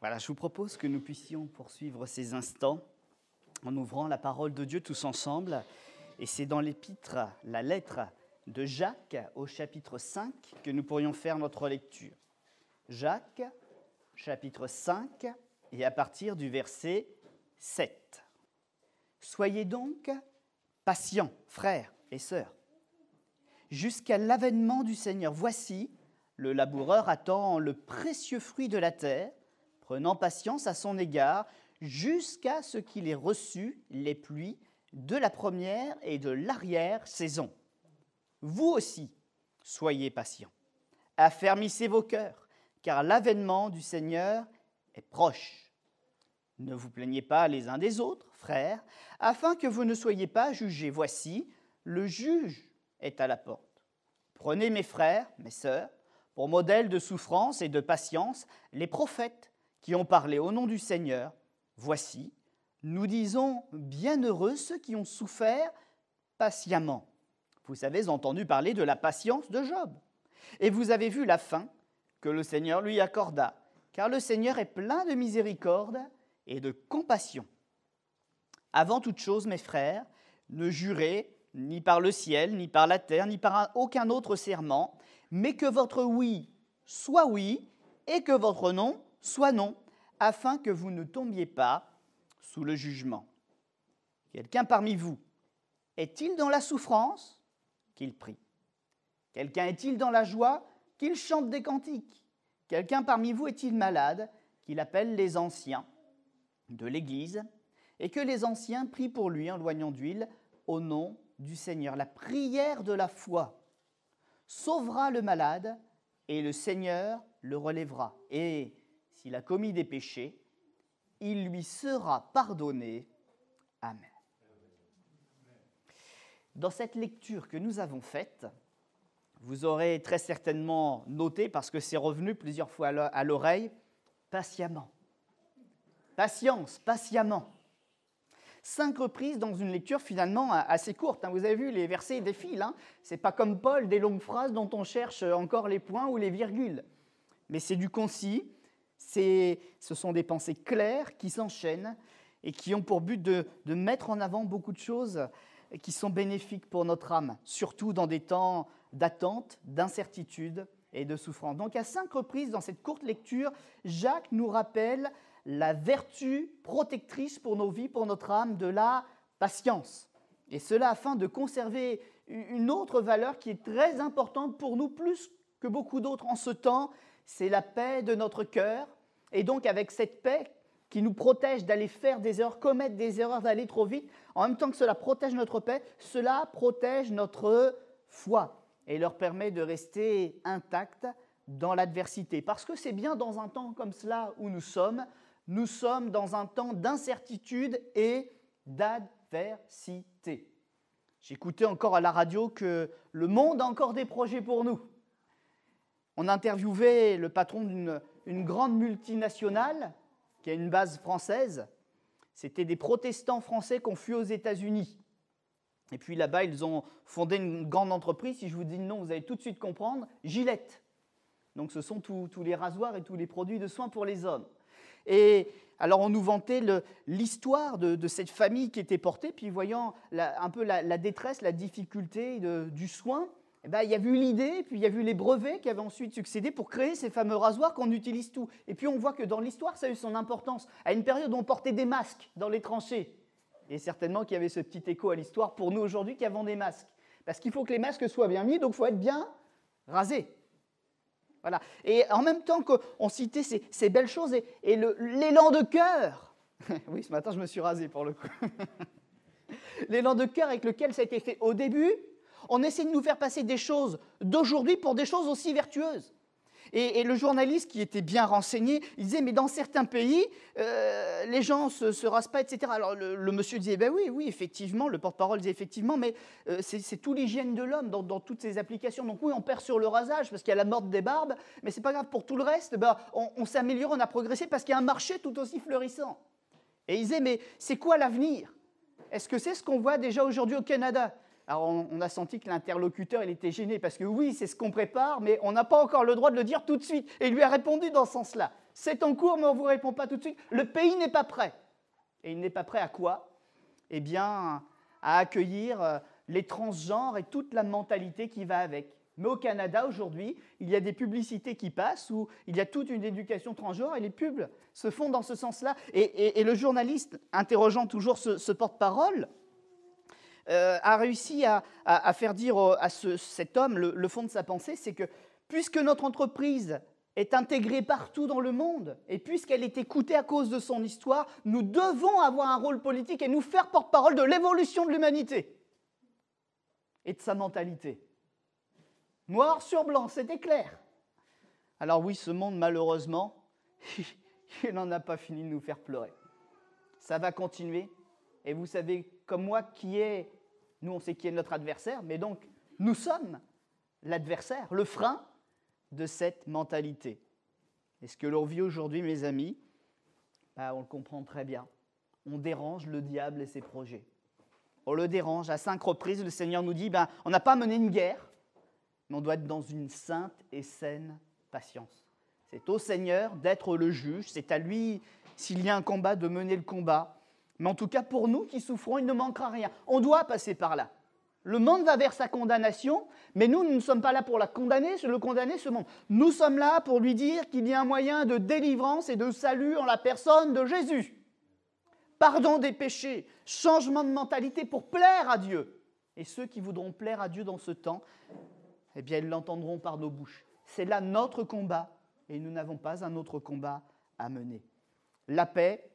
Voilà, je vous propose que nous puissions poursuivre ces instants en ouvrant la parole de Dieu tous ensemble. Et c'est dans l'épître, la lettre de Jacques au chapitre 5 que nous pourrions faire notre lecture. Jacques, chapitre 5, et à partir du verset 7. Soyez donc patients, frères et sœurs, jusqu'à l'avènement du Seigneur. Voici, le laboureur attend le précieux fruit de la terre prenant patience à son égard, jusqu'à ce qu'il ait reçu les pluies de la première et de l'arrière saison. Vous aussi, soyez patients. Affermissez vos cœurs, car l'avènement du Seigneur est proche. Ne vous plaignez pas les uns des autres, frères, afin que vous ne soyez pas jugés. Voici, le juge est à la porte. Prenez mes frères, mes sœurs, pour modèle de souffrance et de patience, les prophètes qui ont parlé au nom du Seigneur, voici, nous disons bienheureux ceux qui ont souffert patiemment. Vous avez entendu parler de la patience de Job, et vous avez vu la fin que le Seigneur lui accorda, car le Seigneur est plein de miséricorde et de compassion. Avant toute chose, mes frères, ne jurez ni par le ciel, ni par la terre, ni par aucun autre serment, mais que votre oui soit oui et que votre non soit non, afin que vous ne tombiez pas sous le jugement. Quelqu'un parmi vous est-il dans la souffrance Qu'il prie. Quelqu'un est-il dans la joie Qu'il chante des cantiques. Quelqu'un parmi vous est-il malade Qu'il appelle les anciens de l'Église et que les anciens prient pour lui en loignant d'huile au nom du Seigneur. La prière de la foi sauvera le malade et le Seigneur le relèvera. Et s'il a commis des péchés, il lui sera pardonné. Amen. Dans cette lecture que nous avons faite, vous aurez très certainement noté, parce que c'est revenu plusieurs fois à l'oreille, patiemment. Patience, patiemment. Cinq reprises dans une lecture finalement assez courte. Hein. Vous avez vu, les versets défilent. Hein Ce n'est pas comme Paul, des longues phrases dont on cherche encore les points ou les virgules. Mais c'est du concis, ce sont des pensées claires qui s'enchaînent et qui ont pour but de, mettre en avant beaucoup de choses qui sont bénéfiques pour notre âme, surtout dans des temps d'attente, d'incertitude et de souffrance. Donc à cinq reprises dans cette courte lecture, Jacques nous rappelle la vertu protectrice pour nos vies, pour notre âme, de la patience. Et cela afin de conserver une autre valeur qui est très importante pour nous, plus que beaucoup d'autres en ce temps, c'est la paix de notre cœur. Et donc avec cette paix qui nous protège d'aller faire des erreurs, commettre des erreurs, d'aller trop vite, en même temps que cela protège notre paix, cela protège notre foi et leur permet de rester intact dans l'adversité. Parce que c'est bien dans un temps comme cela où nous sommes, nous sommes dans un temps d'incertitude et d'adversité. J'écoutais encore à la radio que le monde a encore des projets pour nous on interviewait le patron d'une grande multinationale qui a une base française. C'était des protestants français qu'on fui aux États-Unis. Et puis là-bas, ils ont fondé une grande entreprise. Si je vous dis le nom, vous allez tout de suite comprendre. Gillette. Donc ce sont tous les rasoirs et tous les produits de soins pour les hommes. Et alors on nous vantait l'histoire de, cette famille qui était portée, puis voyant un peu la, détresse, la difficulté du soin, eh ben, il y a eu l'idée, puis il y a eu les brevets qui avaient ensuite succédé pour créer ces fameux rasoirs qu'on utilise tous. Et puis on voit que dans l'histoire, ça a eu son importance. À une période où on portait des masques dans les tranchées, et certainement qu'il y avait ce petit écho à l'histoire pour nous aujourd'hui qui avons des masques. Parce qu'il faut que les masques soient bien mis, donc il faut être bien rasé. Voilà. Et en même temps qu'on citait ces, belles choses et l'élan de cœur, oui, ce matin je me suis rasé pour le coup, l'élan de cœur avec lequel ça a été fait au début, on essaie de nous faire passer des choses d'aujourd'hui pour des choses aussi vertueuses. Et, le journaliste qui était bien renseigné, il disait, mais dans certains pays, euh, les gens ne se, rasent pas, etc. Alors le, monsieur disait, ben oui, oui, effectivement, le porte-parole disait effectivement, mais euh, c'est tout l'hygiène de l'homme dans, toutes ces applications. Donc oui, on perd sur le rasage parce qu'il y a la mort des barbes, mais c'est pas grave, pour tout le reste, ben, on, s'améliore, on a progressé parce qu'il y a un marché tout aussi fleurissant. Et il disait, mais c'est quoi l'avenir Est-ce que c'est ce qu'on voit déjà aujourd'hui au Canada alors on, a senti que l'interlocuteur, il était gêné, parce que oui, c'est ce qu'on prépare, mais on n'a pas encore le droit de le dire tout de suite. Et il lui a répondu dans ce sens-là. C'est en cours, mais on ne vous répond pas tout de suite. Le pays n'est pas prêt. Et il n'est pas prêt à quoi Eh bien, à accueillir euh, les transgenres et toute la mentalité qui va avec. Mais au Canada, aujourd'hui, il y a des publicités qui passent où il y a toute une éducation transgenre et les pubs se font dans ce sens-là. Et, le journaliste, interrogeant toujours ce porte-parole, euh, a réussi à, faire dire à cet homme le, le fond de sa pensée, c'est que puisque notre entreprise est intégrée partout dans le monde, et puisqu'elle est écoutée à cause de son histoire, nous devons avoir un rôle politique et nous faire porte-parole de l'évolution de l'humanité et de sa mentalité. Noir sur blanc, c'était clair. Alors oui, ce monde, malheureusement, il n'en a pas fini de nous faire pleurer. Ça va continuer, et vous savez comme moi qui est nous, on sait qui est notre adversaire, mais donc nous sommes l'adversaire, le frein de cette mentalité. Et ce que l'on vit aujourd'hui, mes amis, bah, on le comprend très bien. On dérange le diable et ses projets. On le dérange. À cinq reprises, le Seigneur nous dit, bah, on n'a pas mené une guerre, mais on doit être dans une sainte et saine patience. C'est au Seigneur d'être le juge, c'est à lui, s'il y a un combat, de mener le combat. Mais en tout cas, pour nous qui souffrons, il ne manquera rien. On doit passer par là. Le monde va vers sa condamnation, mais nous, nous ne sommes pas là pour la condamner, le condamner, ce monde. Nous sommes là pour lui dire qu'il y a un moyen de délivrance et de salut en la personne de Jésus. Pardon des péchés, changement de mentalité pour plaire à Dieu. Et ceux qui voudront plaire à Dieu dans ce temps, eh bien, ils l'entendront par nos bouches. C'est là notre combat, et nous n'avons pas un autre combat à mener. La paix,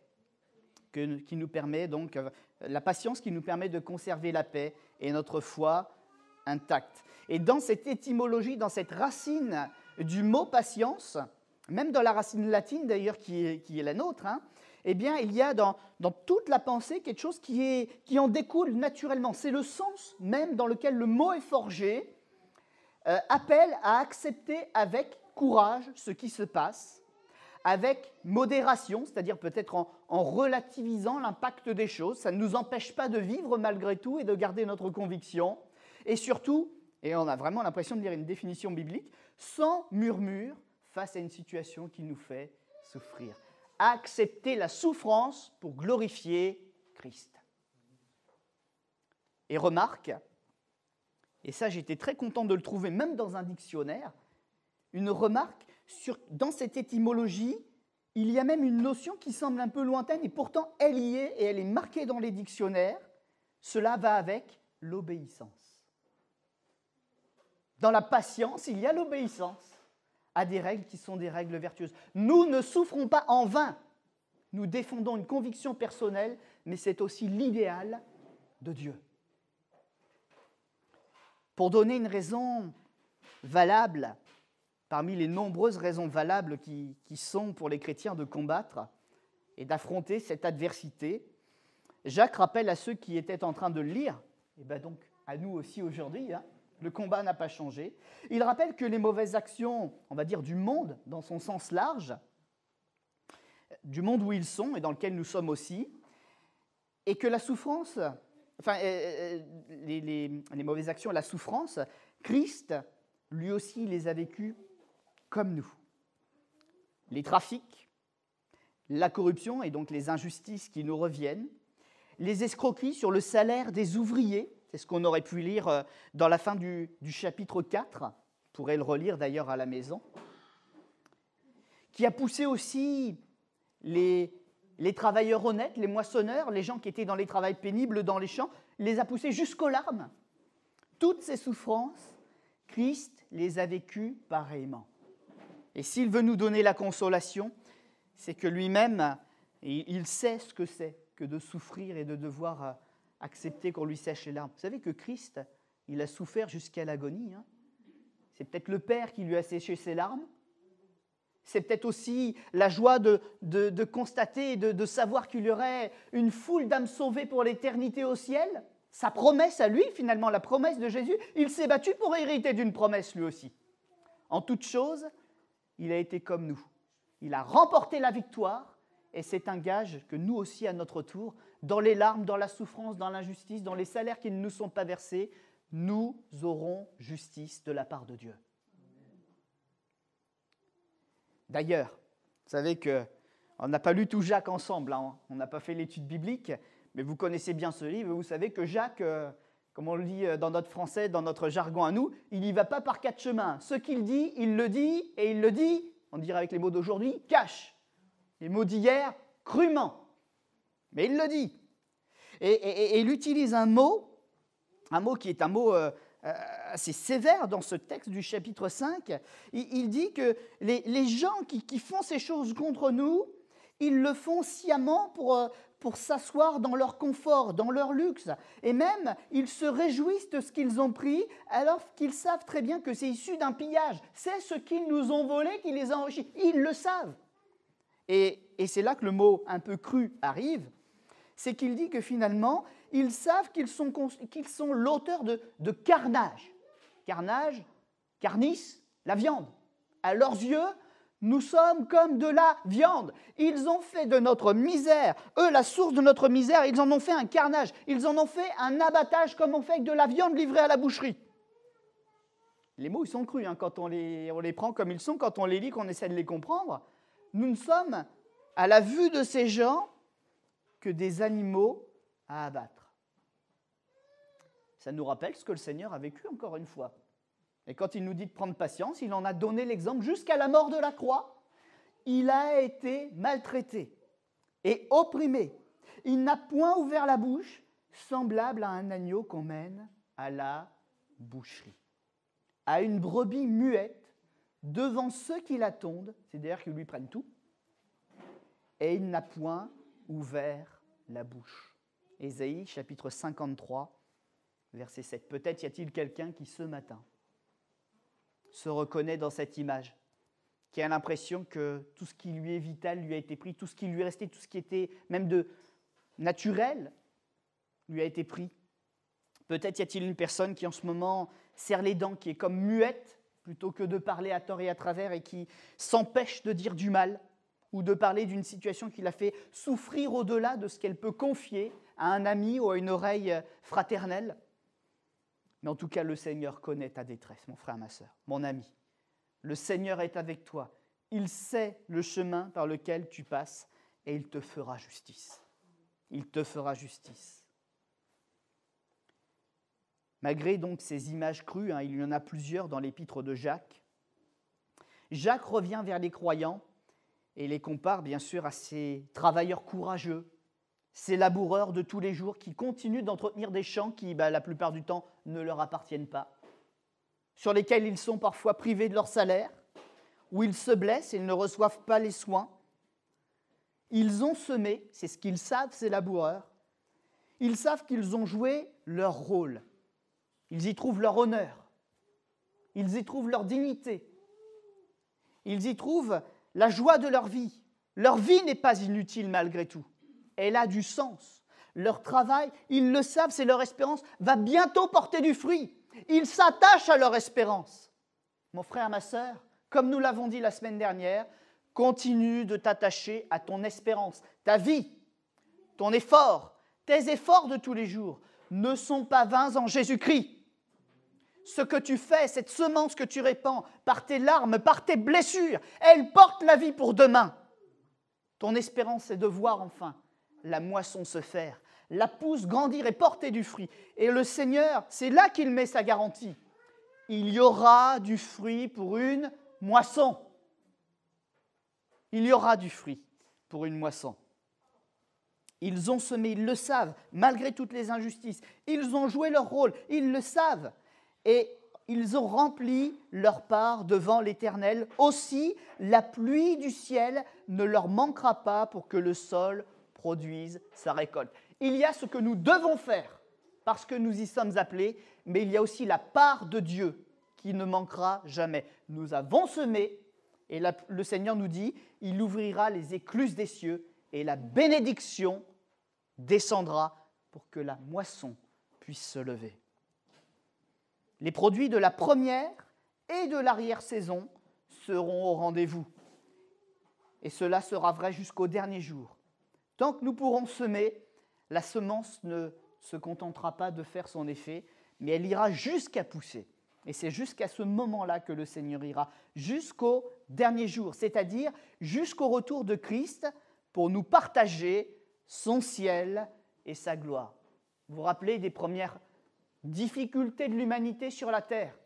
qui nous permet donc, euh, la patience qui nous permet de conserver la paix et notre foi intacte. Et dans cette étymologie, dans cette racine du mot patience, même dans la racine latine d'ailleurs qui, est, la nôtre, hein, eh bien, il y a dans, toute la pensée quelque chose qui, en découle naturellement. C'est le sens même dans lequel le mot est forgé, euh, appelle à accepter avec courage ce qui se passe, avec modération, c'est-à-dire peut-être en, relativisant l'impact des choses. Ça ne nous empêche pas de vivre malgré tout et de garder notre conviction. Et surtout, et on a vraiment l'impression de lire une définition biblique, sans murmure face à une situation qui nous fait souffrir. Accepter la souffrance pour glorifier Christ. Et remarque, et ça j'étais très content de le trouver même dans un dictionnaire, une remarque dans cette étymologie, il y a même une notion qui semble un peu lointaine et pourtant elle y est et elle est marquée dans les dictionnaires. Cela va avec l'obéissance. Dans la patience, il y a l'obéissance à des règles qui sont des règles vertueuses. Nous ne souffrons pas en vain. Nous défendons une conviction personnelle, mais c'est aussi l'idéal de Dieu. Pour donner une raison valable parmi les nombreuses raisons valables qui, sont pour les chrétiens de combattre et d'affronter cette adversité, Jacques rappelle à ceux qui étaient en train de lire, et bien donc à nous aussi aujourd'hui, hein, le combat n'a pas changé. Il rappelle que les mauvaises actions, on va dire, du monde, dans son sens large, du monde où ils sont et dans lequel nous sommes aussi, et que la souffrance, enfin, euh, euh, les, les, mauvaises actions, la souffrance, Christ, lui aussi, les a vécues comme nous. Les trafics, la corruption et donc les injustices qui nous reviennent, les escroqueries sur le salaire des ouvriers, c'est ce qu'on aurait pu lire euh, dans la fin du, chapitre 4, on pourrait le relire d'ailleurs à la maison, qui a poussé aussi les, les travailleurs honnêtes, les moissonneurs, les gens qui étaient dans les travails pénibles dans les champs, les a poussés jusqu'aux larmes. Toutes ces souffrances, Christ les a vécues pareillement. Et s'il veut nous donner la consolation, c'est que lui-même, il sait ce que c'est que de souffrir et de devoir euh, accepter qu'on lui sèche les larmes. Vous savez que Christ, il a souffert jusqu'à l'agonie. Hein. c'est peut-être le Père qui lui a séché ses larmes. C'est peut-être aussi la joie de, de, constater, de, de savoir qu'il y aurait une foule d'âmes sauvées pour l'éternité au ciel. Sa promesse à lui, finalement, la promesse de Jésus, il s'est battu pour hériter d'une promesse lui aussi. En toute chose, il a été comme nous. Il a remporté la victoire et c'est un gage que nous aussi, à notre tour, dans les larmes, dans la souffrance, dans l'injustice, dans les salaires qui ne nous sont pas versés, nous aurons justice de la part de Dieu. D'ailleurs, vous savez que on n'a pas lu tout Jacques ensemble, hein. on n'a pas fait l'étude biblique, mais vous connaissez bien ce livre, vous savez que Jacques, euh, comme on le dit euh, dans notre français, dans notre jargon à nous, il n'y va pas par quatre chemins. Ce qu'il dit, il le dit, et il le dit, on dirait avec les mots d'aujourd'hui, cache. Les mots d'hier, crûment. Mais il le dit. Et, il utilise un mot, un mot qui est un mot euh, euh, assez sévère dans ce texte du chapitre 5. Il, dit que les, gens qui, font ces choses contre nous, ils le font sciemment pour, pour s'asseoir dans leur confort, dans leur luxe. Et même, ils se réjouissent de ce qu'ils ont pris, alors qu'ils savent très bien que c'est issu d'un pillage. C'est ce qu'ils nous ont volé qui les a enrichis. Ils le savent. Et, c'est là que le mot un peu cru arrive. C'est qu'il dit que finalement, ils savent qu'ils sont, qu'ils sont l'auteur de, de carnage. Carnage, carnice, la viande. À leurs yeux, nous sommes comme de la viande. Ils ont fait de notre misère, eux, la source de notre misère, ils en ont fait un carnage, ils en ont fait un abattage comme on fait avec de la viande livrée à la boucherie. Les mots, ils sont crus hein, quand on les, on les prend comme ils sont, quand on les lit, qu'on essaie de les comprendre. Nous ne sommes, à la vue de ces gens, que des animaux à abattre. Ça nous rappelle ce que le Seigneur a vécu encore une fois. Et quand il nous dit de prendre patience, il en a donné l'exemple jusqu'à la mort de la croix. Il a été maltraité et opprimé. Il n'a point ouvert la bouche, semblable à un agneau qu'on mène à la boucherie, à une brebis muette devant ceux qui l'attendent, c'est-à-dire qu'ils lui prennent tout, et il n'a point ouvert la bouche. Ésaïe chapitre 53, verset 7. Peut-être y a-t-il quelqu'un qui ce matin se reconnaît dans cette image, qui a l'impression que tout ce qui lui est vital lui a été pris, tout ce qui lui est resté, tout ce qui était même de naturel lui a été pris. Peut-être y a-t-il une personne qui en ce moment serre les dents, qui est comme muette, plutôt que de parler à tort et à travers, et qui s'empêche de dire du mal, ou de parler d'une situation qui l'a fait souffrir au-delà de ce qu'elle peut confier à un ami ou à une oreille fraternelle. Mais en tout cas, le Seigneur connaît ta détresse, mon frère, ma soeur, mon ami. Le Seigneur est avec toi. Il sait le chemin par lequel tu passes et il te fera justice. Il te fera justice. Malgré donc ces images crues, hein, il y en a plusieurs dans l'épître de Jacques, Jacques revient vers les croyants et les compare bien sûr à ces travailleurs courageux, ces laboureurs de tous les jours qui continuent d'entretenir des champs qui, bah, la plupart du temps, ne leur appartiennent pas, sur lesquels ils sont parfois privés de leur salaire, où ils se blessent et ils ne reçoivent pas les soins. Ils ont semé, c'est ce qu'ils savent, ces laboureurs. Ils savent qu'ils ont joué leur rôle. Ils y trouvent leur honneur. Ils y trouvent leur dignité. Ils y trouvent la joie de leur vie. Leur vie n'est pas inutile malgré tout elle a du sens. Leur travail, ils le savent, c'est leur espérance, va bientôt porter du fruit. Ils s'attachent à leur espérance. Mon frère, ma sœur, comme nous l'avons dit la semaine dernière, continue de t'attacher à ton espérance. Ta vie, ton effort, tes efforts de tous les jours ne sont pas vains en Jésus-Christ. Ce que tu fais, cette semence que tu répands par tes larmes, par tes blessures, elle porte la vie pour demain. Ton espérance est de voir enfin la moisson se faire, la pousse grandir et porter du fruit. Et le Seigneur, c'est là qu'il met sa garantie. Il y aura du fruit pour une moisson. Il y aura du fruit pour une moisson. Ils ont semé, ils le savent, malgré toutes les injustices. Ils ont joué leur rôle, ils le savent. Et ils ont rempli leur part devant l'Éternel. Aussi, la pluie du ciel ne leur manquera pas pour que le sol Produisent sa récolte. Il y a ce que nous devons faire parce que nous y sommes appelés, mais il y a aussi la part de Dieu qui ne manquera jamais. Nous avons semé, et le Seigneur nous dit, il ouvrira les écluses des cieux, et la bénédiction descendra pour que la moisson puisse se lever. Les produits de la première et de l'arrière-saison seront au rendez-vous. Et cela sera vrai jusqu'au dernier jour. Tant que nous pourrons semer, la semence ne se contentera pas de faire son effet, mais elle ira jusqu'à pousser. Et c'est jusqu'à ce moment-là que le Seigneur ira, jusqu'au dernier jour, c'est-à-dire jusqu'au retour de Christ pour nous partager son ciel et sa gloire. Vous vous rappelez des premières difficultés de l'humanité sur la terre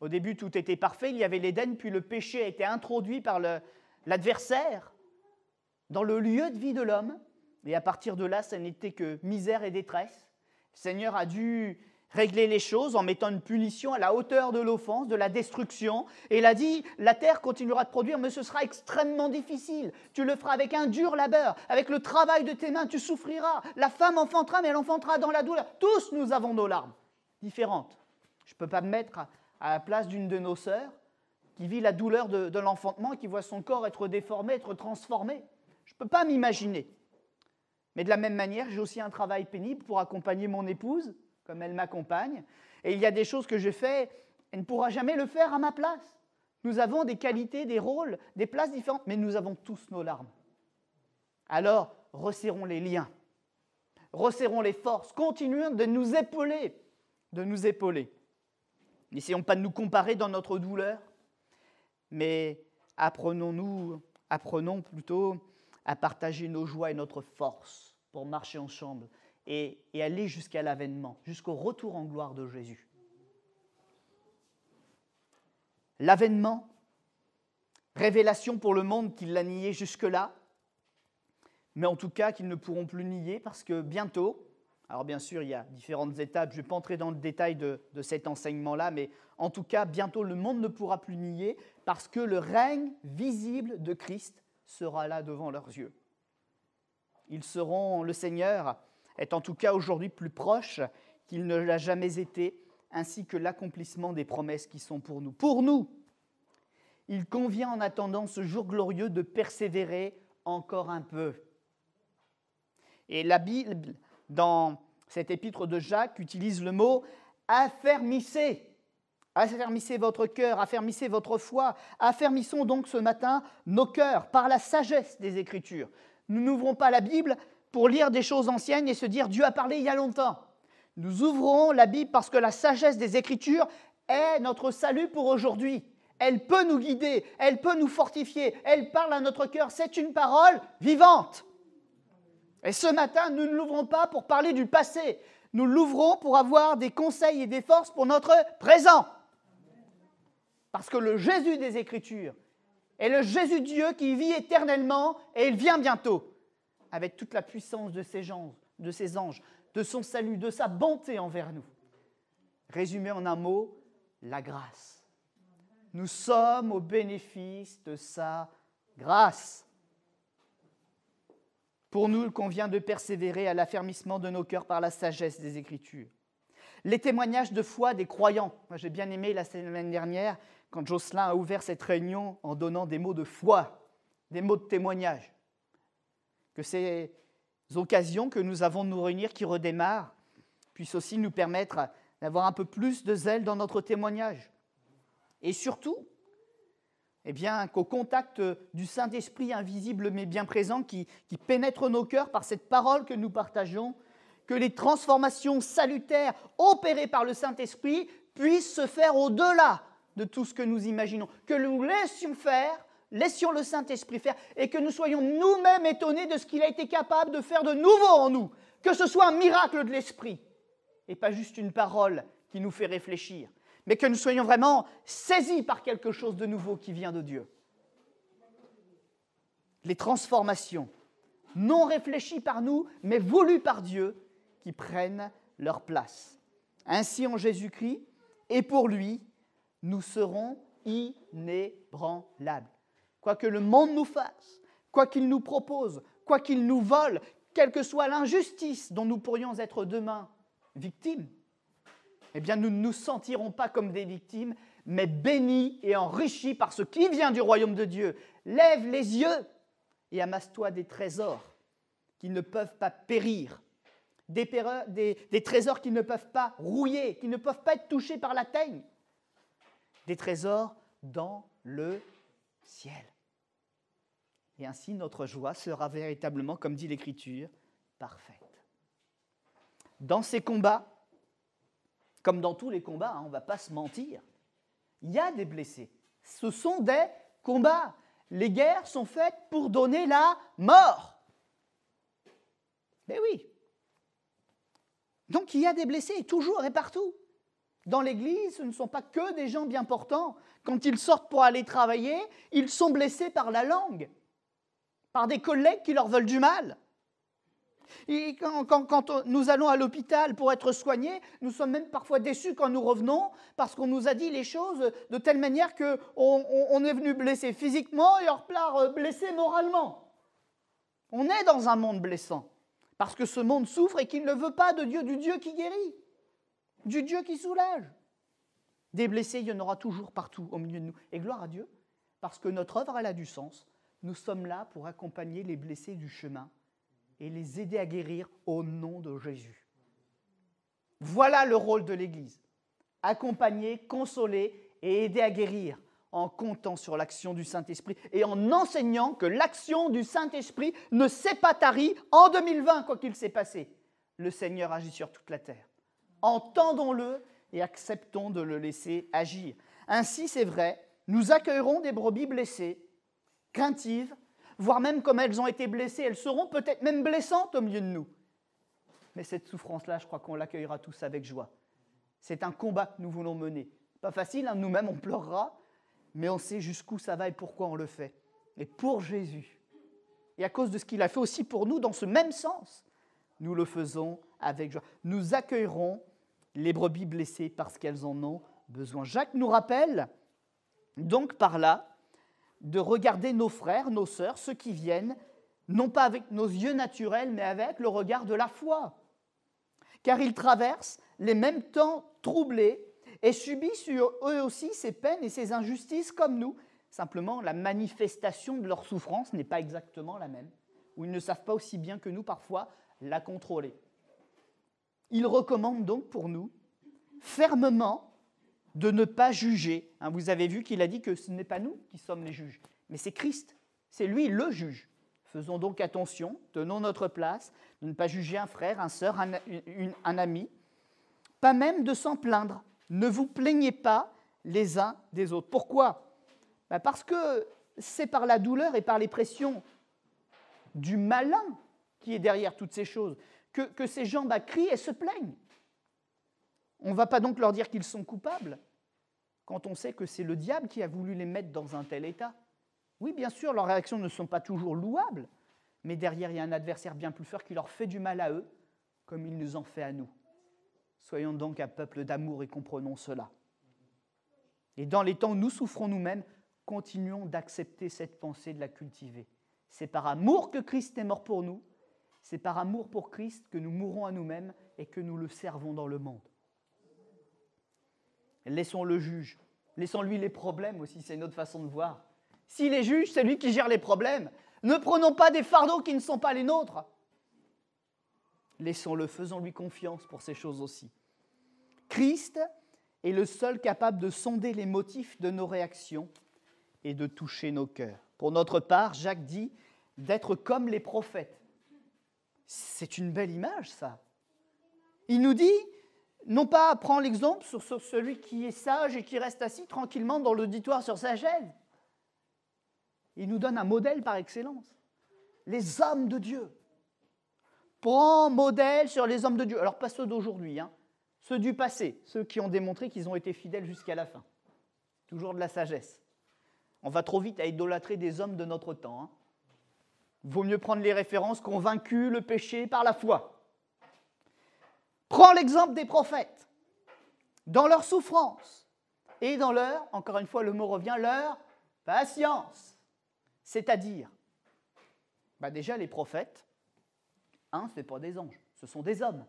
Au début, tout était parfait, il y avait l'Éden, puis le péché a été introduit par l'adversaire dans le lieu de vie de l'homme. Et à partir de là, ça n'était que misère et détresse. Le Seigneur a dû régler les choses en mettant une punition à la hauteur de l'offense, de la destruction. Et il a dit, la terre continuera de produire, mais ce sera extrêmement difficile. Tu le feras avec un dur labeur, avec le travail de tes mains, tu souffriras. La femme enfantera, mais elle enfantera dans la douleur. Tous nous avons nos larmes différentes. Je ne peux pas me mettre à la place d'une de nos sœurs qui vit la douleur de, de l'enfantement, qui voit son corps être déformé, être transformé. Je ne peux pas m'imaginer. Mais de la même manière, j'ai aussi un travail pénible pour accompagner mon épouse, comme elle m'accompagne. Et il y a des choses que je fais, elle ne pourra jamais le faire à ma place. Nous avons des qualités, des rôles, des places différentes, mais nous avons tous nos larmes. Alors, resserrons les liens, resserrons les forces, continuons de nous épauler, de nous épauler. N'essayons pas de nous comparer dans notre douleur, mais apprenons-nous, apprenons plutôt à partager nos joies et notre force pour marcher ensemble et, aller jusqu'à l'avènement, jusqu'au retour en gloire de Jésus. L'avènement, révélation pour le monde qu'il l'a nié jusque-là, mais en tout cas qu'ils ne pourront plus nier parce que bientôt, alors bien sûr il y a différentes étapes, je ne vais pas entrer dans le détail de cet enseignement-là, mais en tout cas bientôt le monde ne pourra plus nier parce que le règne visible de Christ sera là devant leurs yeux. Ils seront, le Seigneur est en tout cas aujourd'hui plus proche qu'il ne l'a jamais été, ainsi que l'accomplissement des promesses qui sont pour nous. Pour nous, il convient en attendant ce jour glorieux de persévérer encore un peu. Et la Bible, dans cet épître de Jacques, utilise le mot affermissez Affermissez votre cœur, affermissez votre foi. Affermissons donc ce matin nos cœurs par la sagesse des Écritures. Nous n'ouvrons pas la Bible pour lire des choses anciennes et se dire Dieu a parlé il y a longtemps. Nous ouvrons la Bible parce que la sagesse des Écritures est notre salut pour aujourd'hui. Elle peut nous guider, elle peut nous fortifier, elle parle à notre cœur. C'est une parole vivante. Et ce matin, nous ne l'ouvrons pas pour parler du passé. Nous l'ouvrons pour avoir des conseils et des forces pour notre présent. Parce que le Jésus des Écritures est le Jésus Dieu qui vit éternellement et il vient bientôt avec toute la puissance de ses, gens, de ses anges, de son salut, de sa bonté envers nous. Résumé en un mot, la grâce. Nous sommes au bénéfice de sa grâce. Pour nous, il convient de persévérer à l'affermissement de nos cœurs par la sagesse des Écritures. Les témoignages de foi des croyants. Moi, j'ai bien aimé la semaine dernière quand Jocelyn a ouvert cette réunion en donnant des mots de foi, des mots de témoignage, que ces occasions que nous avons de nous réunir qui redémarrent puissent aussi nous permettre d'avoir un peu plus de zèle dans notre témoignage. Et surtout, eh bien, qu'au contact du Saint-Esprit invisible mais bien présent qui, qui, pénètre nos cœurs par cette parole que nous partageons, que les transformations salutaires opérées par le Saint-Esprit puissent se faire au-delà de tout ce que nous imaginons, que nous laissions faire, laissions le Saint-Esprit faire, et que nous soyons nous-mêmes étonnés de ce qu'il a été capable de faire de nouveau en nous, que ce soit un miracle de l'Esprit, et pas juste une parole qui nous fait réfléchir, mais que nous soyons vraiment saisis par quelque chose de nouveau qui vient de Dieu. Les transformations, non réfléchies par nous, mais voulues par Dieu, qui prennent leur place. Ainsi en Jésus-Christ, et pour lui, nous serons inébranlables. Quoi que le monde nous fasse, quoi qu'il nous propose, quoi qu'il nous vole, quelle que soit l'injustice dont nous pourrions être demain victimes, eh bien nous ne nous sentirons pas comme des victimes, mais bénis et enrichis par ce qui vient du royaume de Dieu. Lève les yeux et amasse-toi des trésors qui ne peuvent pas périr, des, des trésors qui ne peuvent pas rouiller, qui ne peuvent pas être touchés par la teigne, des trésors dans le ciel. Et ainsi notre joie sera véritablement, comme dit l'Écriture, parfaite. Dans ces combats, comme dans tous les combats, hein, on ne va pas se mentir, il y a des blessés. Ce sont des combats. Les guerres sont faites pour donner la mort. Mais oui. Donc il y a des blessés, toujours et partout. Dans l'Église, ce ne sont pas que des gens bien portants. Quand ils sortent pour aller travailler, ils sont blessés par la langue, par des collègues qui leur veulent du mal. Et quand, nous allons à l'hôpital pour être soignés, nous sommes même parfois déçus quand nous revenons parce qu'on nous a dit les choses de telle manière qu'on on, est venu blessé physiquement et en repart euh, blessé moralement. On est dans un monde blessant parce que ce monde souffre et qu'il ne veut pas de Dieu, du Dieu qui guérit du Dieu qui soulage. Des blessés, il y en aura toujours partout au milieu de nous. Et gloire à Dieu, parce que notre œuvre, elle a du sens. Nous sommes là pour accompagner les blessés du chemin et les aider à guérir au nom de Jésus. Voilà le rôle de l'Église. Accompagner, consoler et aider à guérir en comptant sur l'action du Saint-Esprit et en enseignant que l'action du Saint-Esprit ne s'est pas tarie en 2020, quoi qu'il s'est passé. Le Seigneur agit sur toute la terre entendons-le et acceptons de le laisser agir. Ainsi, c'est vrai, nous accueillerons des brebis blessées, craintives, voire même comme elles ont été blessées, elles seront peut-être même blessantes au milieu de nous. Mais cette souffrance-là, je crois qu'on l'accueillera tous avec joie. C'est un combat que nous voulons mener. Pas facile, hein, nous-mêmes on pleurera, mais on sait jusqu'où ça va et pourquoi on le fait. Et pour Jésus, et à cause de ce qu'il a fait aussi pour nous, dans ce même sens, nous le faisons avec joie. Nous accueillerons les brebis blessées parce qu'elles en ont besoin. Jacques nous rappelle donc par là de regarder nos frères, nos sœurs, ceux qui viennent, non pas avec nos yeux naturels, mais avec le regard de la foi. Car ils traversent les mêmes temps troublés et subissent eux aussi ces peines et ces injustices comme nous. Simplement, la manifestation de leur souffrance n'est pas exactement la même, ou ils ne savent pas aussi bien que nous parfois la contrôler il recommande donc pour nous fermement de ne pas juger. Hein, vous avez vu qu'il a dit que ce n'est pas nous qui sommes les juges, mais c'est Christ, c'est lui le juge. Faisons donc attention, tenons notre place, de ne pas juger un frère, un sœur, un, ami, pas même de s'en plaindre. Ne vous plaignez pas les uns des autres. Pourquoi bah, Parce que c'est par la douleur et par les pressions du malin qui est derrière toutes ces choses que, ces gens à crient et se plaignent. On ne va pas donc leur dire qu'ils sont coupables quand on sait que c'est le diable qui a voulu les mettre dans un tel état. Oui, bien sûr, leurs réactions ne sont pas toujours louables, mais derrière, il y a un adversaire bien plus fort qui leur fait du mal à eux, comme il nous en fait à nous. Soyons donc un peuple d'amour et comprenons cela. Et dans les temps où nous souffrons nous-mêmes, continuons d'accepter cette pensée, de la cultiver. C'est par amour que Christ est mort pour nous, c'est par amour pour Christ que nous mourons à nous-mêmes et que nous le servons dans le monde. Laissons le juge, laissons-lui les problèmes aussi, c'est une autre façon de voir. S'il est juge, c'est lui qui gère les problèmes. Ne prenons pas des fardeaux qui ne sont pas les nôtres. Laissons-le, faisons-lui confiance pour ces choses aussi. Christ est le seul capable de sonder les motifs de nos réactions et de toucher nos cœurs. Pour notre part, Jacques dit d'être comme les prophètes c'est une belle image, ça. Il nous dit, non pas prends l'exemple sur, celui qui est sage et qui reste assis tranquillement dans l'auditoire sur sa chaise. Il nous donne un modèle par excellence. Les hommes de Dieu. Prends modèle sur les hommes de Dieu. Alors pas ceux d'aujourd'hui, hein. ceux du passé, ceux qui ont démontré qu'ils ont été fidèles jusqu'à la fin. Toujours de la sagesse. On va trop vite à idolâtrer des hommes de notre temps. Hein. Vaut mieux prendre les références convaincu le péché par la foi. Prends l'exemple des prophètes. Dans leur souffrance et dans leur, encore une fois le mot revient, leur patience. C'est-à-dire, bah déjà les prophètes, hein, ce n'est pas des anges, ce sont des hommes.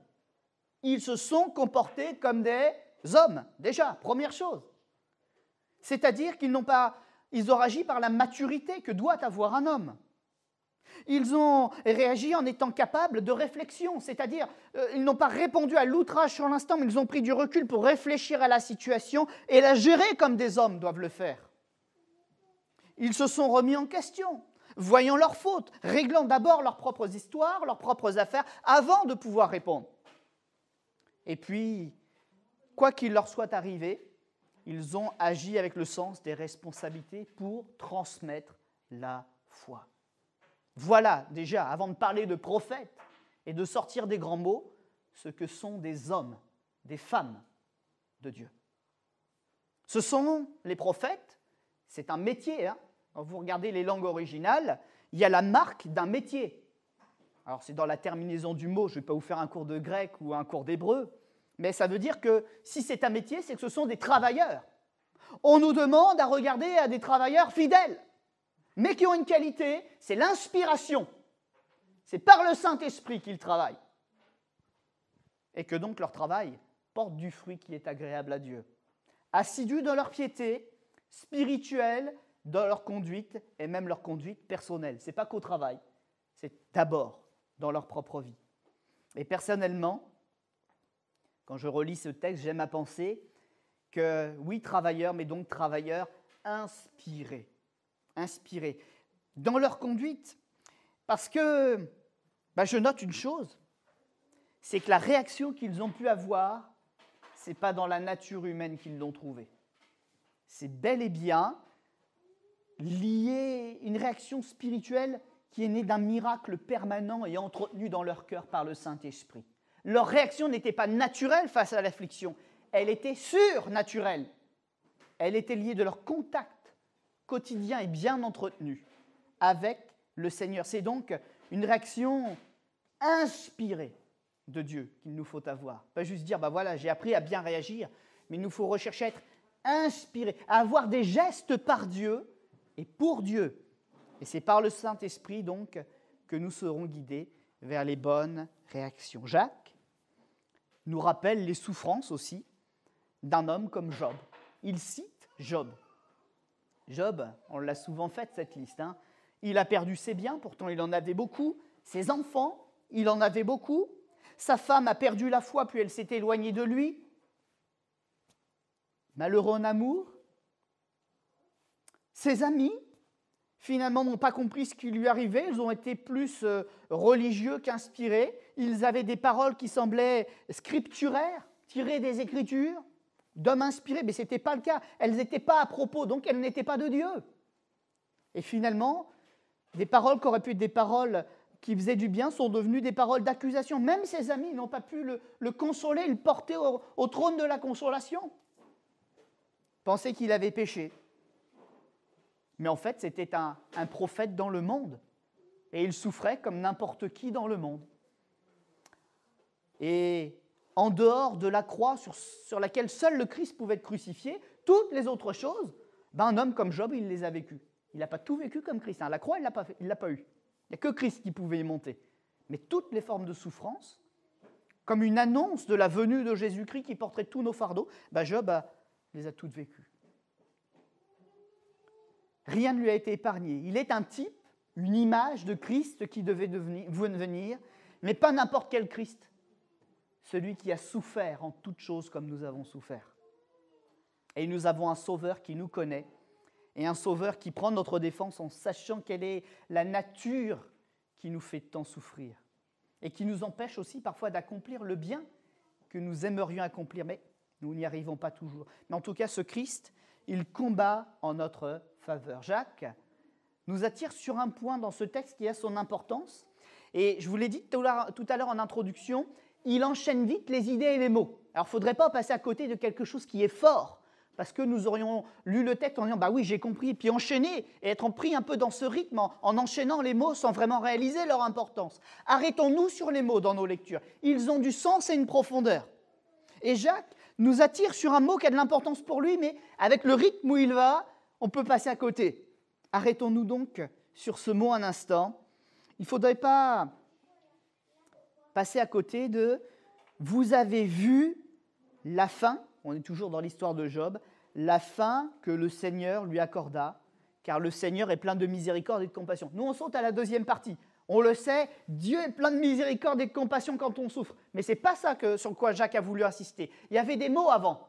Ils se sont comportés comme des hommes, déjà, première chose. C'est-à-dire qu'ils n'ont pas, ils ont agi par la maturité que doit avoir un homme. Ils ont réagi en étant capables de réflexion, c'est-à-dire euh, ils n'ont pas répondu à l'outrage sur l'instant, mais ils ont pris du recul pour réfléchir à la situation et la gérer comme des hommes doivent le faire. Ils se sont remis en question, voyant leurs fautes, réglant d'abord leurs propres histoires, leurs propres affaires, avant de pouvoir répondre. Et puis, quoi qu'il leur soit arrivé, ils ont agi avec le sens des responsabilités pour transmettre la foi. Voilà déjà, avant de parler de prophètes et de sortir des grands mots, ce que sont des hommes, des femmes de Dieu. Ce sont les prophètes, c'est un métier. Hein. vous regardez les langues originales, il y a la marque d'un métier. Alors c'est dans la terminaison du mot, je ne vais pas vous faire un cours de grec ou un cours d'hébreu, mais ça veut dire que si c'est un métier, c'est que ce sont des travailleurs. On nous demande à regarder à des travailleurs fidèles mais qui ont une qualité, c'est l'inspiration. C'est par le Saint-Esprit qu'ils travaillent. Et que donc leur travail porte du fruit qui est agréable à Dieu. Assidus dans leur piété, spirituelle, dans leur conduite et même leur conduite personnelle. Ce n'est pas qu'au travail, c'est d'abord dans leur propre vie. Et personnellement, quand je relis ce texte, j'aime à penser que oui, travailleurs, mais donc travailleurs inspirés inspirés dans leur conduite. Parce que bah, je note une chose, c'est que la réaction qu'ils ont pu avoir, c'est pas dans la nature humaine qu'ils l'ont trouvée. C'est bel et bien lié une réaction spirituelle qui est née d'un miracle permanent et entretenu dans leur cœur par le Saint-Esprit. Leur réaction n'était pas naturelle face à l'affliction, elle était surnaturelle. Elle était liée de leur contact quotidien et bien entretenu avec le Seigneur. C'est donc une réaction inspirée de Dieu qu'il nous faut avoir. Pas juste dire, ben voilà, j'ai appris à bien réagir, mais il nous faut rechercher à être inspiré, à avoir des gestes par Dieu et pour Dieu. Et c'est par le Saint-Esprit, donc, que nous serons guidés vers les bonnes réactions. Jacques nous rappelle les souffrances aussi d'un homme comme Job. Il cite Job Job, on l'a souvent fait cette liste. Hein. Il a perdu ses biens, pourtant il en avait beaucoup. Ses enfants, il en avait beaucoup. Sa femme a perdu la foi, puis elle s'est éloignée de lui. Malheureux en amour. Ses amis, finalement, n'ont pas compris ce qui lui arrivait. Ils ont été plus euh, religieux qu'inspirés. Ils avaient des paroles qui semblaient scripturaires, tirées des Écritures d'hommes inspirés, mais ce n'était pas le cas. Elles n'étaient pas à propos, donc elles n'étaient pas de Dieu. Et finalement, des paroles qui auraient pu être des paroles qui faisaient du bien sont devenues des paroles d'accusation. Même ses amis n'ont pas pu le, consoler, le porter au, trône de la consolation. Pensaient qu'il avait péché. Mais en fait, c'était un, un prophète dans le monde. Et il souffrait comme n'importe qui dans le monde. Et en dehors de la croix sur, laquelle seul le Christ pouvait être crucifié, toutes les autres choses, ben un homme comme Job, il les a vécues. Il n'a pas tout vécu comme Christ. Hein. La croix, il ne l'a pas eu. Il n'y a que Christ qui pouvait y monter. Mais toutes les formes de souffrance, comme une annonce de la venue de Jésus-Christ qui porterait tous nos fardeaux, ben, Job les a toutes vécues. Rien ne lui a été épargné. Il est un type, une image de Christ qui devait devenir, venir, mais pas n'importe quel Christ celui qui a souffert en toutes choses comme nous avons souffert. Et nous avons un Sauveur qui nous connaît et un Sauveur qui prend notre défense en sachant quelle est la nature qui nous fait tant souffrir et qui nous empêche aussi parfois d'accomplir le bien que nous aimerions accomplir, mais nous n'y arrivons pas toujours. Mais en tout cas, ce Christ, il combat en notre faveur. Jacques nous attire sur un point dans ce texte qui a son importance. Et je vous l'ai dit tout à l'heure en introduction, il enchaîne vite les idées et les mots. Alors, il ne faudrait pas passer à côté de quelque chose qui est fort, parce que nous aurions lu le texte en disant Bah oui, j'ai compris, puis enchaîner et être pris un peu dans ce rythme en, en enchaînant les mots sans vraiment réaliser leur importance. Arrêtons-nous sur les mots dans nos lectures. Ils ont du sens et une profondeur. Et Jacques nous attire sur un mot qui a de l'importance pour lui, mais avec le rythme où il va, on peut passer à côté. Arrêtons-nous donc sur ce mot un instant. Il ne faudrait pas passer à côté de vous avez vu la fin, on est toujours dans l'histoire de Job, la fin que le Seigneur lui accorda, car le Seigneur est plein de miséricorde et de compassion. Nous, on saute à la deuxième partie. On le sait, Dieu est plein de miséricorde et de compassion quand on souffre. Mais ce n'est pas ça que, sur quoi Jacques a voulu insister. Il y avait des mots avant.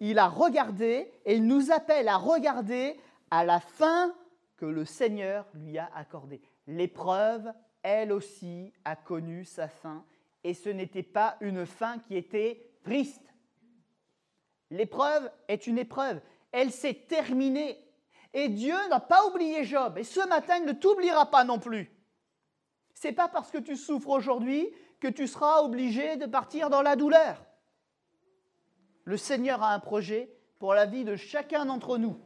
Il a regardé et il nous appelle à regarder à la fin que le Seigneur lui a accordée. L'épreuve elle aussi a connu sa fin, et ce n'était pas une fin qui était triste. L'épreuve est une épreuve, elle s'est terminée, et Dieu n'a pas oublié Job, et ce matin, il ne t'oubliera pas non plus. C'est pas parce que tu souffres aujourd'hui que tu seras obligé de partir dans la douleur. Le Seigneur a un projet pour la vie de chacun d'entre nous.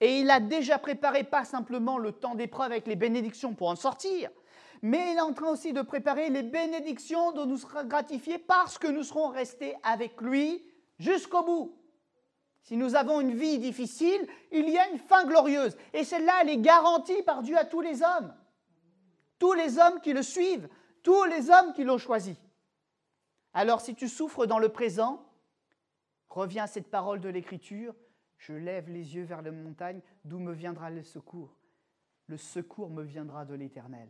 Et il a déjà préparé pas simplement le temps d'épreuve avec les bénédictions pour en sortir, mais il est en train aussi de préparer les bénédictions dont nous serons gratifiés parce que nous serons restés avec lui jusqu'au bout. Si nous avons une vie difficile, il y a une fin glorieuse. Et celle-là, elle est garantie par Dieu à tous les hommes. Tous les hommes qui le suivent, tous les hommes qui l'ont choisi. Alors si tu souffres dans le présent, reviens à cette parole de l'Écriture, je lève les yeux vers la montagne, d'où me viendra le secours. Le secours me viendra de l'Éternel.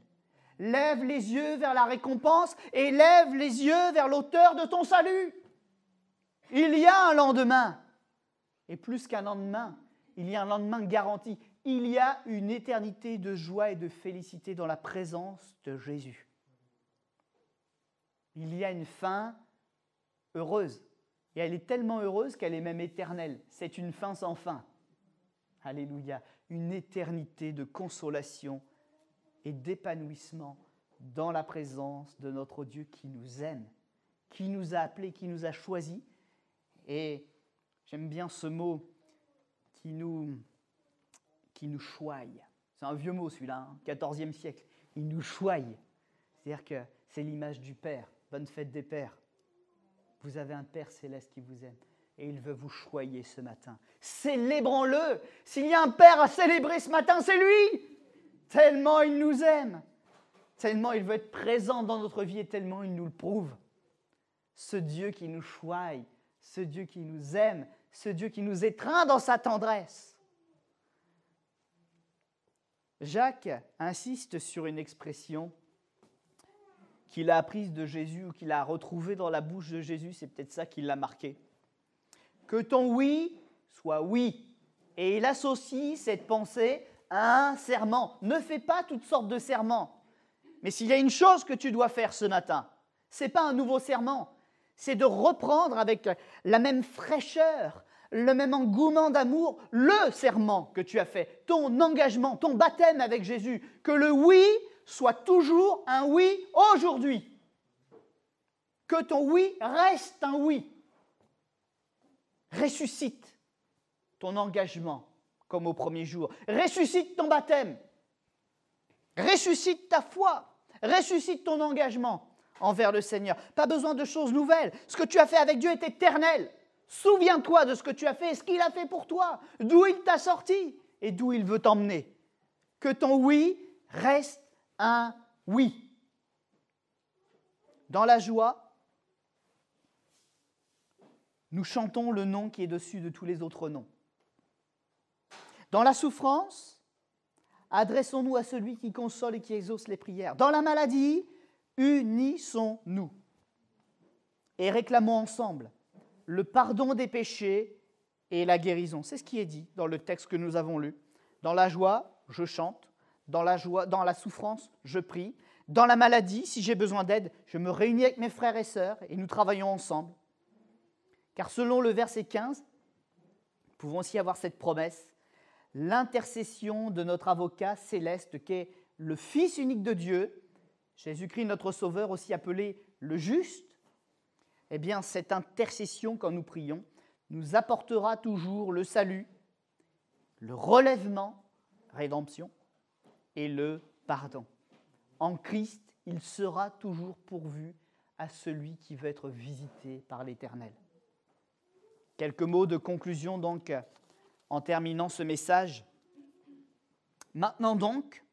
Lève les yeux vers la récompense et lève les yeux vers l'auteur de ton salut. Il y a un lendemain. Et plus qu'un lendemain, il y a un lendemain garanti. Il y a une éternité de joie et de félicité dans la présence de Jésus. Il y a une fin heureuse. Et elle est tellement heureuse qu'elle est même éternelle. C'est une fin sans fin. Alléluia. Une éternité de consolation et d'épanouissement dans la présence de notre Dieu qui nous aime, qui nous a appelés, qui nous a choisis. Et j'aime bien ce mot qui nous, qui nous choye. C'est un vieux mot celui-là, 14e hein, siècle. Il nous choye. C'est-à-dire que c'est l'image du Père. Bonne fête des Pères. Vous avez un Père céleste qui vous aime et il veut vous choyer ce matin. Célébrons-le. S'il y a un Père à célébrer ce matin, c'est lui. Tellement il nous aime. Tellement il veut être présent dans notre vie et tellement il nous le prouve. Ce Dieu qui nous choisit, ce Dieu qui nous aime, ce Dieu qui nous étreint dans sa tendresse. Jacques insiste sur une expression qu'il a apprise de Jésus ou qu'il a retrouvée dans la bouche de Jésus, c'est peut-être ça qui l'a marqué. Que ton oui soit oui. Et il associe cette pensée un serment. Ne fais pas toutes sortes de serments. Mais s'il y a une chose que tu dois faire ce matin, n'est pas un nouveau serment, c'est de reprendre avec la même fraîcheur, le même engouement d'amour, le serment que tu as fait, ton engagement, ton baptême avec Jésus. Que le oui soit toujours un oui aujourd'hui. Que ton oui reste un oui. Ressuscite ton engagement comme au premier jour. Ressuscite ton baptême. Ressuscite ta foi. Ressuscite ton engagement envers le Seigneur. Pas besoin de choses nouvelles. Ce que tu as fait avec Dieu est éternel. Souviens-toi de ce que tu as fait et ce qu'il a fait pour toi, d'où il t'a sorti et d'où il veut t'emmener. Que ton oui reste un oui. Dans la joie, nous chantons le nom qui est dessus de tous les autres noms. Dans la souffrance, adressons-nous à celui qui console et qui exauce les prières. Dans la maladie, unissons-nous et réclamons ensemble le pardon des péchés et la guérison. C'est ce qui est dit dans le texte que nous avons lu. Dans la joie, je chante. Dans la, joie, dans la souffrance, je prie. Dans la maladie, si j'ai besoin d'aide, je me réunis avec mes frères et sœurs et nous travaillons ensemble. Car selon le verset 15, nous pouvons aussi avoir cette promesse l'intercession de notre avocat céleste qui est le Fils unique de Dieu, Jésus-Christ notre Sauveur, aussi appelé le juste, eh bien cette intercession quand nous prions nous apportera toujours le salut, le relèvement, rédemption, et le pardon. En Christ, il sera toujours pourvu à celui qui veut être visité par l'Éternel. Quelques mots de conclusion donc en terminant ce message. Maintenant donc,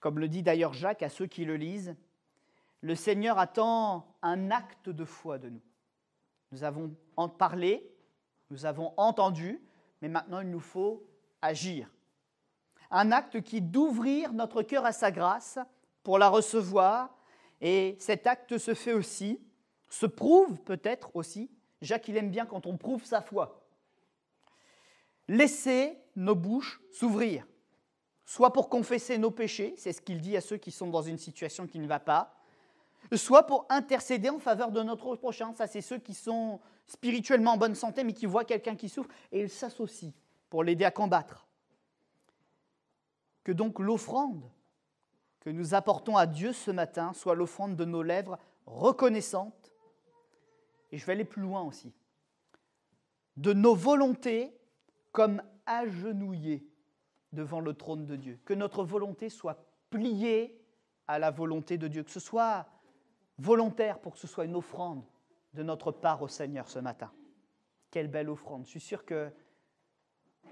comme le dit d'ailleurs Jacques à ceux qui le lisent, le Seigneur attend un acte de foi de nous. Nous avons en parlé, nous avons entendu, mais maintenant il nous faut agir. Un acte qui d'ouvrir notre cœur à sa grâce pour la recevoir, et cet acte se fait aussi, se prouve peut-être aussi. Jacques, il aime bien quand on prouve sa foi laisser nos bouches s'ouvrir, soit pour confesser nos péchés, c'est ce qu'il dit à ceux qui sont dans une situation qui ne va pas, soit pour intercéder en faveur de notre prochain. Ça, c'est ceux qui sont spirituellement en bonne santé, mais qui voient quelqu'un qui souffre, et ils s'associent pour l'aider à combattre. Que donc l'offrande que nous apportons à Dieu ce matin soit l'offrande de nos lèvres reconnaissantes, et je vais aller plus loin aussi, de nos volontés comme agenouillé devant le trône de Dieu, que notre volonté soit pliée à la volonté de Dieu, que ce soit volontaire pour que ce soit une offrande de notre part au Seigneur ce matin. Quelle belle offrande. Je suis sûr qu'il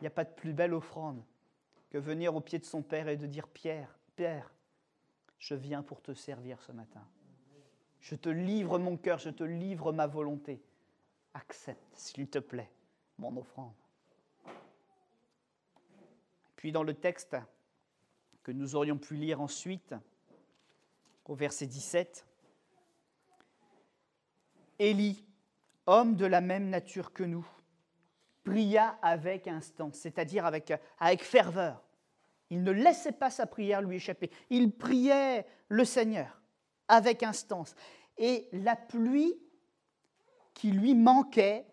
n'y a pas de plus belle offrande que venir au pied de son Père et de dire, Pierre, Pierre, je viens pour te servir ce matin. Je te livre mon cœur, je te livre ma volonté. Accepte, s'il te plaît, mon offrande. Puis dans le texte que nous aurions pu lire ensuite, au verset 17, Élie, homme de la même nature que nous, pria avec instance, c'est-à-dire avec, avec ferveur. Il ne laissait pas sa prière lui échapper. Il priait le Seigneur avec instance. Et la pluie qui lui manquait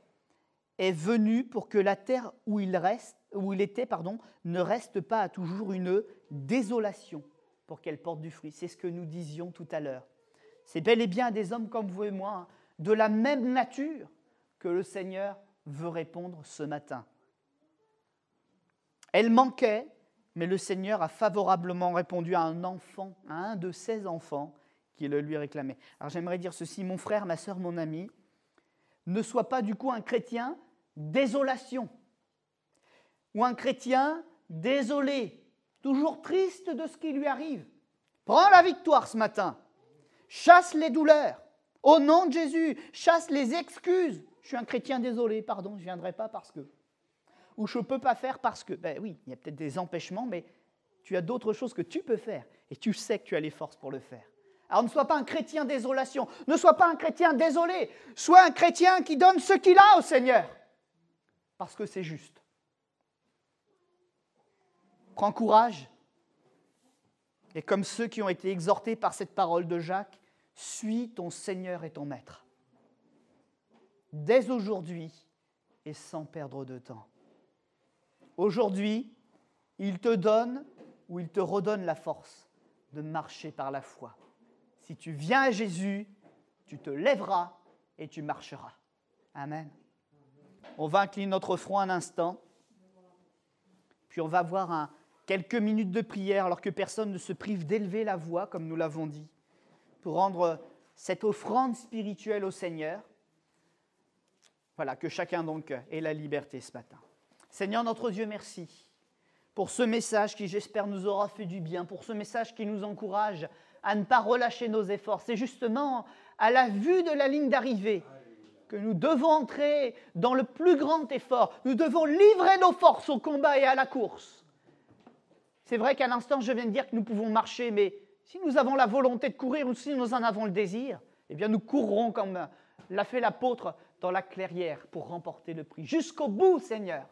est venu pour que la terre où il, reste, où il était pardon, ne reste pas à toujours une désolation pour qu'elle porte du fruit. C'est ce que nous disions tout à l'heure. C'est bel et bien des hommes comme vous et moi, hein, de la même nature, que le Seigneur veut répondre ce matin. Elle manquait, mais le Seigneur a favorablement répondu à un enfant, à un de ses enfants, qui le lui réclamait. Alors j'aimerais dire ceci, mon frère, ma soeur, mon ami, ne sois pas du coup un chrétien désolation. Ou un chrétien désolé, toujours triste de ce qui lui arrive. Prends la victoire ce matin. Chasse les douleurs. Au nom de Jésus, chasse les excuses. Je suis un chrétien désolé, pardon, je ne viendrai pas parce que. Ou je ne peux pas faire parce que. Ben oui, il y a peut-être des empêchements, mais tu as d'autres choses que tu peux faire. Et tu sais que tu as les forces pour le faire. Alors ne sois pas un chrétien désolation. Ne sois pas un chrétien désolé. Sois un chrétien qui donne ce qu'il a au Seigneur parce que c'est juste. Prends courage et comme ceux qui ont été exhortés par cette parole de Jacques, suis ton Seigneur et ton Maître. Dès aujourd'hui et sans perdre de temps. Aujourd'hui, il te donne ou il te redonne la force de marcher par la foi. Si tu viens à Jésus, tu te lèveras et tu marcheras. Amen. On va incliner notre front un instant. Puis on va avoir quelques minutes de prière alors que personne ne se prive d'élever la voix, comme nous l'avons dit, pour rendre cette offrande spirituelle au Seigneur. Voilà, que chacun donc ait la liberté ce matin. Seigneur notre Dieu, merci pour ce message qui, j'espère, nous aura fait du bien, pour ce message qui nous encourage à ne pas relâcher nos efforts. C'est justement à la vue de la ligne d'arrivée que nous devons entrer dans le plus grand effort. Nous devons livrer nos forces au combat et à la course. C'est vrai qu'à l'instant, je viens de dire que nous pouvons marcher, mais si nous avons la volonté de courir ou si nous en avons le désir, eh bien nous courrons comme l'a fait l'apôtre dans la clairière pour remporter le prix. Jusqu'au bout, Seigneur.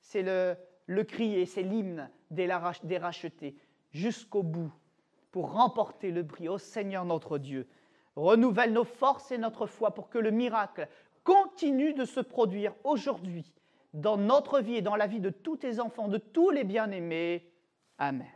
C'est le, le cri et c'est l'hymne des, rachetés. Jusqu'au bout, pour remporter le prix. Ô Seigneur notre Dieu, Renouvelle nos forces et notre foi pour que le miracle continue de se produire aujourd'hui dans notre vie et dans la vie de tous tes enfants, de tous les bien-aimés. Amen.